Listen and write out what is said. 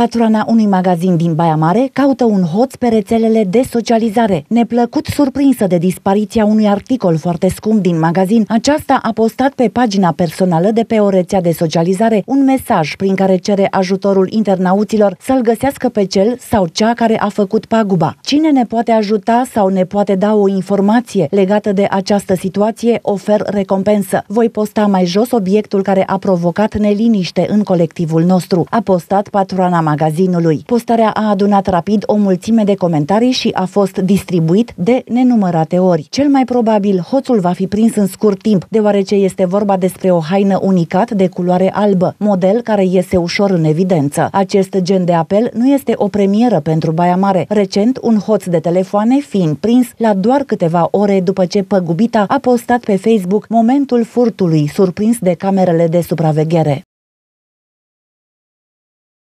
Patrona unui magazin din Baia Mare caută un hoț pe rețelele de socializare. Neplăcut surprinsă de dispariția unui articol foarte scump din magazin, aceasta a postat pe pagina personală de pe o rețea de socializare un mesaj prin care cere ajutorul internauților să-l găsească pe cel sau cea care a făcut paguba. Cine ne poate ajuta sau ne poate da o informație legată de această situație, ofer recompensă. Voi posta mai jos obiectul care a provocat neliniște în colectivul nostru. A postat patrona magazinului. Postarea a adunat rapid o mulțime de comentarii și a fost distribuit de nenumărate ori. Cel mai probabil, hoțul va fi prins în scurt timp, deoarece este vorba despre o haină unicat de culoare albă, model care iese ușor în evidență. Acest gen de apel nu este o premieră pentru Baia Mare. Recent, un hoț de telefoane fiind prins la doar câteva ore după ce păgubita a postat pe Facebook momentul furtului surprins de camerele de supraveghere.